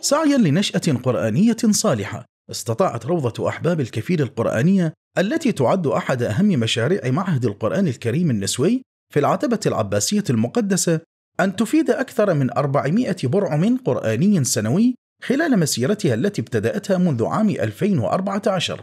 سعيا لنشأة قرآنية صالحة استطاعت روضة أحباب الكفيل القرآنية التي تعد أحد أهم مشاريع معهد القرآن الكريم النسوي في العتبة العباسية المقدسة أن تفيد أكثر من 400 برعم قرآني سنوي خلال مسيرتها التي ابتدأتها منذ عام 2014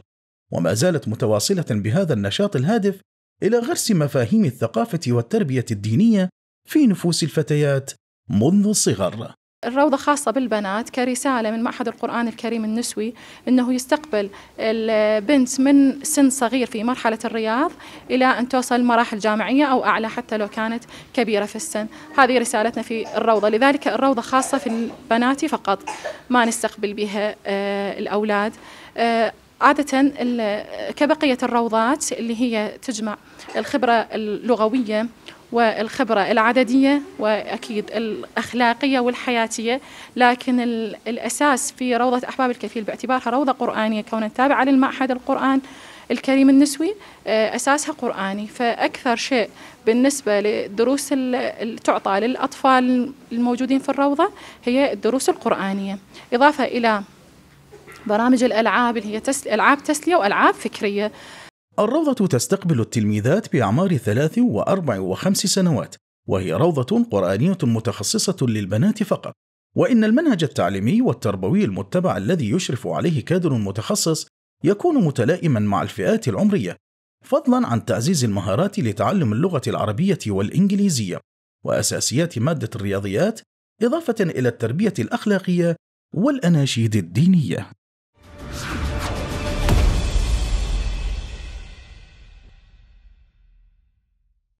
وما زالت متواصلة بهذا النشاط الهادف إلى غرس مفاهيم الثقافة والتربية الدينية في نفوس الفتيات منذ الصغر الروضة خاصة بالبنات كرسالة من معهد القرآن الكريم النسوي أنه يستقبل البنت من سن صغير في مرحلة الرياض إلى أن توصل مراحل جامعية أو أعلى حتى لو كانت كبيرة في السن هذه رسالتنا في الروضة لذلك الروضة خاصة في البنات فقط ما نستقبل بها آه، الأولاد آه، عادة كبقية الروضات اللي هي تجمع الخبرة اللغوية والخبرة العددية وأكيد الأخلاقية والحياتية لكن الأساس في روضة أحباب الكفيل باعتبارها روضة قرآنية كونها تابعة للمعهد القرآن الكريم النسوي آه، أساسها قرآني فأكثر شيء بالنسبة للدروس اللي تعطى للأطفال الموجودين في الروضة هي الدروس القرآنية إضافة إلى برامج الألعاب اللي هي تس... ألعاب تسلية وألعاب فكرية الروضة تستقبل التلميذات بأعمار ثلاث وأربع وخمس سنوات وهي روضة قرآنية متخصصة للبنات فقط وإن المنهج التعليمي والتربوي المتبع الذي يشرف عليه كادر متخصص يكون متلائما مع الفئات العمرية فضلا عن تعزيز المهارات لتعلم اللغة العربية والإنجليزية وأساسيات مادة الرياضيات إضافة إلى التربية الأخلاقية والأناشيد الدينية